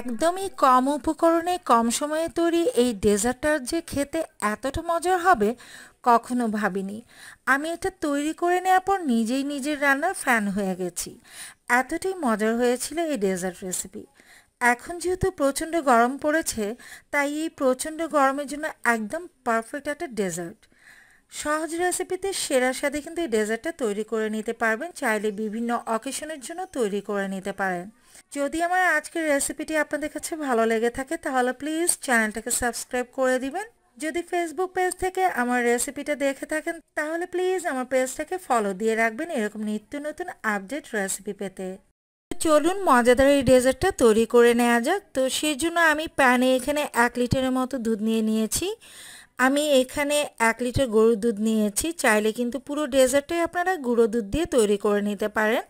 একদমই কম উপকরণে কম সময়ে তৈরি এই ডেজার্টটার যে খেতে এতটা মজার হবে কখনো ভাবিনি আমি এটা তৈরি করে নেওয়ার পর নিজেই নিজের রান্নার ফ্যান হয়ে গেছি এতটাই মজার হয়েছিল এই ডেজার্ট রেসিপি এখন যেহেতু প্রচণ্ড গরম পড়েছে তাই এই প্রচণ্ড গরমের জন্য একদম পারফেক্ট একটা ডেজার্ট সহজ রেসিপিতে সেরা স্বাদে কিন্তু এই ডেজার্টটা তৈরি করে নিতে পারবেন চাইলে বিভিন্ন অকেশনের জন্য তৈরি করে নিতে পারেন যদি আমার আজকের রেসিপিটি আপনাদের কাছে ভালো লেগে থাকে তাহলে প্লিজ চ্যানেলটাকে সাবস্ক্রাইব করে দিবেন যদি ফেসবুক পেজ থেকে আমার রেসিপিটা দেখে থাকেন তাহলে প্লিজ আমার পেজটাকে ফলো দিয়ে রাখবেন এরকম নিত্য নতুন আপডেট রেসিপি পেতে চলুন মজাদার এই ডেজার্টটা তৈরি করে নেওয়া যাক তো সেই জন্য আমি প্যানে এখানে এক লিটারের মতো দুধ নিয়ে নিয়েছি আমি এখানে এক লিটার গরুর দুধ নিয়েছি চাইলে কিন্তু পুরো ডেজার্টটাই আপনারা গুঁড়ো দুধ দিয়ে তৈরি করে নিতে পারেন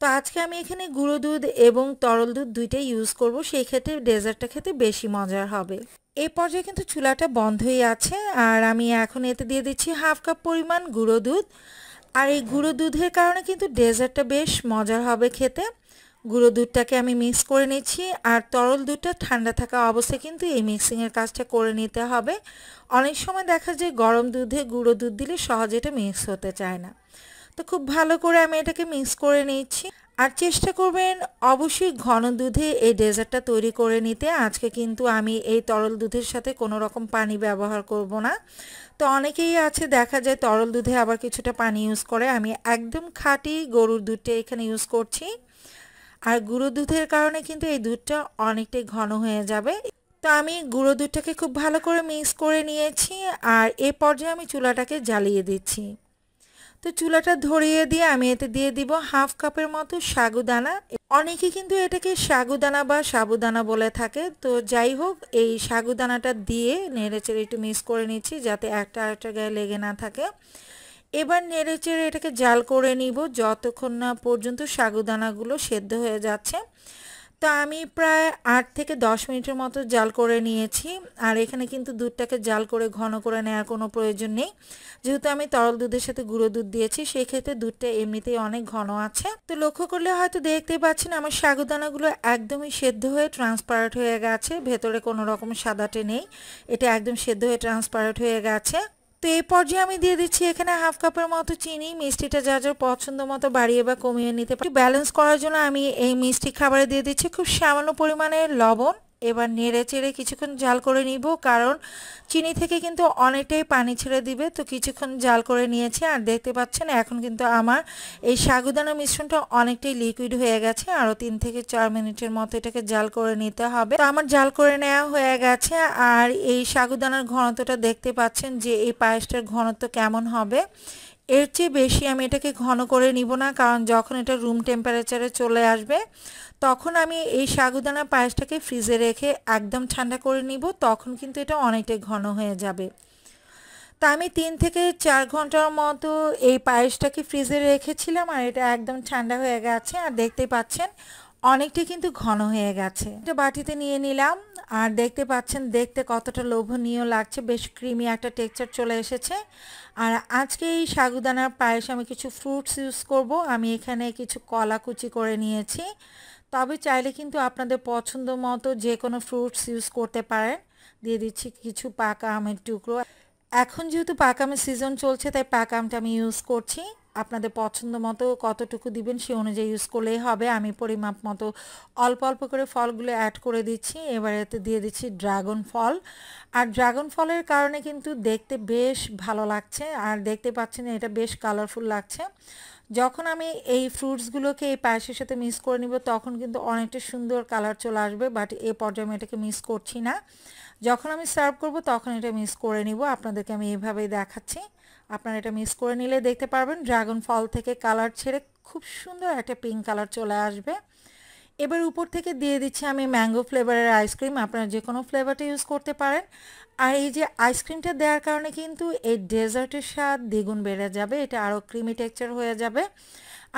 তো আজকে আমি এখানে গুঁড়ো দুধ এবং তরল দুধ দুইটাই ইউজ করব সেই ক্ষেত্রে ডেজার্টটা খেতে বেশি মজার হবে এ পর্যায়ে কিন্তু চুলাটা বন্ধই আছে আর আমি এখন এতে দিয়ে দিচ্ছি হাফ কাপ পরিমাণ গুঁড়ো দুধ আর এই গুঁড়ো দুধের কারণে কিন্তু ডেজার্টটা বেশ মজার হবে খেতে গুঁড়ো দুধটাকে আমি মিক্স করে নিচ্ছি আর তরল দুধটা ঠান্ডা থাকা অবস্থায় কিন্তু এই মিক্সিংয়ের কাজটা করে নিতে হবে অনেক সময় দেখা যায় গরম দুধে গুঁড়ো দুধ দিলে সহজে এটা মিক্স হতে চায় না তো খুব ভালো করে আমি এটাকে মিক্স করে নিচ্ছি আর চেষ্টা করবেন অবশ্যই ঘন দুধে এই ডেজার্টটা তৈরি করে নিতে আজকে কিন্তু আমি এই তরল দুধের সাথে কোনো রকম পানি ব্যবহার করব না তো অনেকেই আছে দেখা যায় তরল দুধে আবার কিছুটা পানি ইউজ করে আমি একদম খাঁটি গরুর দুধটা এখানে ইউজ করছি আর গুঁড়ো দুধের কারণে কিন্তু এই দুধটা অনেকটাই ঘন হয়ে যাবে তো আমি গুঁড়ো দুধটাকে খুব ভালো করে মিক্স করে নিয়েছি আর এ পর্যায়ে আমি চুলাটাকে জ্বালিয়ে দিচ্ছি তো চুলাটা ধরিয়ে দিয়ে আমি এতে দিয়ে দিব হাফ কাপের মতো সাগুদানা অনেকে কিন্তু এটাকে সাগুদানা বা সাবুদানা বলে থাকে তো যাই হোক এই সাগুদানাটা দিয়ে নেড়েচেড়ে একটু মিক্স করে নিচ্ছি যাতে একটা আরেকটা গায়ে লেগে না থাকে এবার নেড়েচেড়ে এটাকে জাল করে নিব যতক্ষণ না পর্যন্ত সাগুদানাগুলো সেদ্ধ হয়ে যাচ্ছে তো আমি প্রায় আট থেকে দশ মিনিটের মতো জাল করে নিয়েছি আর এখানে কিন্তু দুধটাকে জাল করে ঘন করে নেওয়ার কোনো প্রয়োজন নেই যেহেতু আমি তরল দুধের সাথে গুঁড়ো দুধ দিয়েছি সেই ক্ষেত্রে দুধটা এমনিতেই অনেক ঘন আছে তো লক্ষ্য করলে হয়তো দেখতে পাচ্ছেন আমার সাগুদানাগুলো একদমই সেদ্ধ হয়ে ট্রান্সপারেন্ট হয়ে গেছে ভেতরে কোনো রকম সাদাটে নেই এটা একদম সেদ্ধ হয়ে ট্রান্সপারেন্ট হয়ে গেছে তো এ পর্যায়ে আমি দিয়ে দিচ্ছি এখানে হাফ কাপের মতো চিনি মিষ্টিটা যা যা পছন্দ মতো বাড়িয়ে বা কমিয়ে নিতে পারি ব্যালেন্স করার জন্য আমি এই মিষ্টি খাবারে দিয়ে দিচ্ছি খুব সামান্য পরিমাণে লবণ এবার নেড়ে চেড়ে কিছুক্ষণ জাল করে নিব কারণ চিনি থেকে কিন্তু অনেকটাই পানি ছেড়ে দিবে তো কিছুক্ষণ জাল করে নিয়েছি আর দেখতে পাচ্ছেন এখন কিন্তু আমার এই সাগুদানা মিশ্রণটা অনেকটাই লিকুইড হয়ে গেছে আরও তিন থেকে চার মিনিটের মতো এটাকে জাল করে নিতে হবে তো আমার জাল করে নেওয়া হয়ে গেছে আর এই সাগুদানার ঘনত্বটা দেখতে পাচ্ছেন যে এই পায়েসটার ঘনত্ব কেমন হবে এর চেয়ে বেশি আমি এটাকে ঘন করে নিব না কারণ যখন এটা রুম টেম্পারেচারে চলে আসবে তখন আমি এই সাগুদানা পায়েসটাকে ফ্রিজে রেখে একদম ঠান্ডা করে নিব তখন কিন্তু এটা অনেকটাই ঘন হয়ে যাবে তা আমি তিন থেকে চার ঘন্টার মতো এই পায়েসটাকে ফ্রিজে রেখেছিলাম আর এটা একদম ঠান্ডা হয়ে গেছে আর দেখতে পাচ্ছেন অনেকটা কিন্তু ঘন হয়ে গেছে এটা বাটিতে নিয়ে নিলাম আর দেখতে পাচ্ছেন দেখতে কতটা লোভনীয় লাগছে বেশ ক্রিমি একটা টেক্সচার চলে এসেছে আর আজকে এই সাগুদানার পায়েস আমি কিছু ফ্রুটস ইউজ করব আমি এখানে কিছু কলা কুচি করে নিয়েছি তবে চাইলে কিন্তু আপনাদের পছন্দ মতো যে কোনো ফ্রুটস ইউজ করতে পারেন দিয়ে দিচ্ছি কিছু পাকা আমের টুকরো এখন যেহেতু পাকা আমের সিজন চলছে তাই পাকা আমটা আমি ইউজ করছি আপনাদের পছন্দ মতো কতটুকু দিবেন সে অনুযায়ী ইউজ করলেই হবে আমি পরিমাপ মতো অল্প অল্প করে ফলগুলো অ্যাড করে দিচ্ছি এবারে দিয়ে দিচ্ছি ড্রাগন ফল আর ড্রাগন ফলের কারণে কিন্তু দেখতে বেশ ভালো লাগছে আর দেখতে পাচ্ছেন এটা বেশ কালারফুল লাগছে যখন আমি এই ফ্রুটসগুলোকে এই পায়েসের সাথে মিস করে নিব তখন কিন্তু অনেকটা সুন্দর কালার চলে আসবে বাট এ পর্যায়ে আমি এটাকে মিস করছি না যখন আমি সার্ভ করব তখন এটা মিস করে নিব আপনাদেরকে আমি এইভাবেই দেখাচ্ছি আপনারা এটা মিস করে নিলে দেখতে পারবেন ড্রাগন ফল থেকে কালার ছেড়ে খুব সুন্দর একটা পিঙ্ক কালার চলে আসবে এবার উপর থেকে দিয়ে দিচ্ছি আমি ম্যাঙ্গো ফ্লেভারের আইসক্রিম আপনারা যে কোনো ফ্লেভারটা ইউজ করতে পারেন আর এই যে আইসক্রিমটা দেওয়ার কারণে কিন্তু এই ডেজার্টের স্বাদ দ্বিগুণ বেড়ে যাবে এটা আরও ক্রিমি টেক্সচার হয়ে যাবে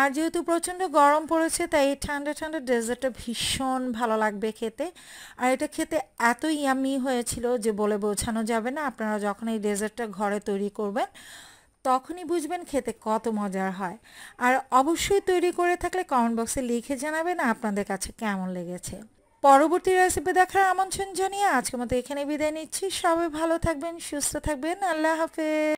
আর যেহেতু প্রচণ্ড গরম পড়েছে তাই এই ঠান্ডা ঠান্ডা ডেজার্টটা ভীষণ ভালো লাগবে খেতে আর এটা খেতে এত ইয়ামি হয়েছিল যে বলে বোঝানো যাবে না আপনারা যখন এই ডেজার্টটা ঘরে তৈরি করবেন তখনই বুঝবেন খেতে কত মজার হয় আর অবশ্যই তৈরি করে থাকলে কমেন্ট বক্সে লিখে জানাবেন আপনাদের কাছে কেমন লেগেছে পরবর্তী রেসিপি দেখার আমন্ত্রণ জানিয়ে আজকের মতো এখানে বিদায় নিচ্ছি সবাই ভালো থাকবেন সুস্থ থাকবেন আল্লাহ হাফেজ